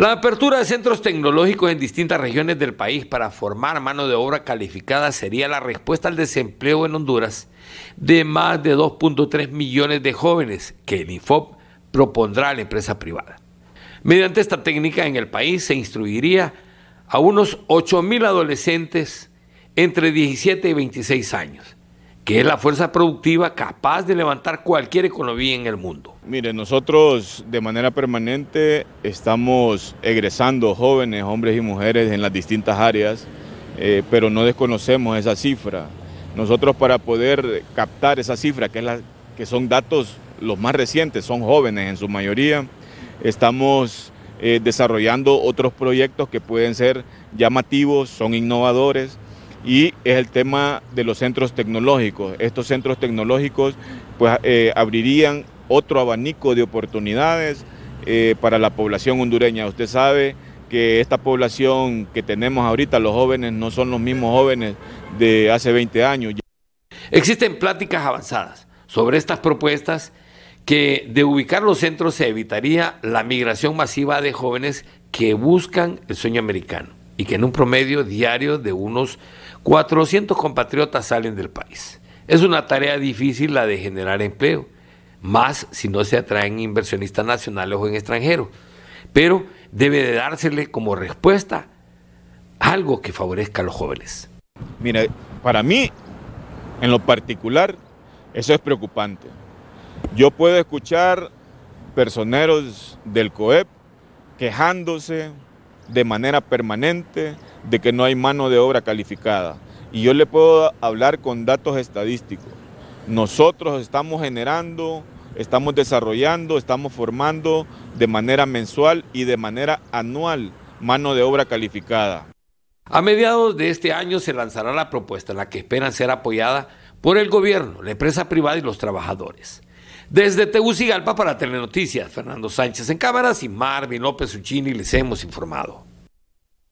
La apertura de centros tecnológicos en distintas regiones del país para formar mano de obra calificada sería la respuesta al desempleo en Honduras de más de 2.3 millones de jóvenes que el INFOP propondrá a la empresa privada. Mediante esta técnica en el país se instruiría a unos 8.000 adolescentes entre 17 y 26 años que es la fuerza productiva capaz de levantar cualquier economía en el mundo. Mire, nosotros de manera permanente estamos egresando jóvenes, hombres y mujeres en las distintas áreas, eh, pero no desconocemos esa cifra. Nosotros para poder captar esa cifra, que, son datos los más recientes, son jóvenes en su mayoría, estamos eh, desarrollando otros proyectos que pueden ser llamativos, son innovadores y es el tema de los centros tecnológicos. Estos centros tecnológicos pues, eh, abrirían otro abanico de oportunidades eh, para la población hondureña. Usted sabe que esta población que tenemos ahorita, los jóvenes, no son los mismos jóvenes de hace 20 años. Existen pláticas avanzadas sobre estas propuestas que de ubicar los centros se evitaría la migración masiva de jóvenes que buscan el sueño americano y que en un promedio diario de unos 400 compatriotas salen del país. Es una tarea difícil la de generar empleo, más si no se atraen inversionistas nacionales o en extranjeros, pero debe de dársele como respuesta algo que favorezca a los jóvenes. mira para mí, en lo particular, eso es preocupante. Yo puedo escuchar personeros del COEP quejándose, de manera permanente de que no hay mano de obra calificada. Y yo le puedo hablar con datos estadísticos. Nosotros estamos generando, estamos desarrollando, estamos formando de manera mensual y de manera anual mano de obra calificada. A mediados de este año se lanzará la propuesta en la que esperan ser apoyada por el gobierno, la empresa privada y los trabajadores. Desde Tegucigalpa para Telenoticias, Fernando Sánchez en cámaras y Marvin López Uchini les hemos informado.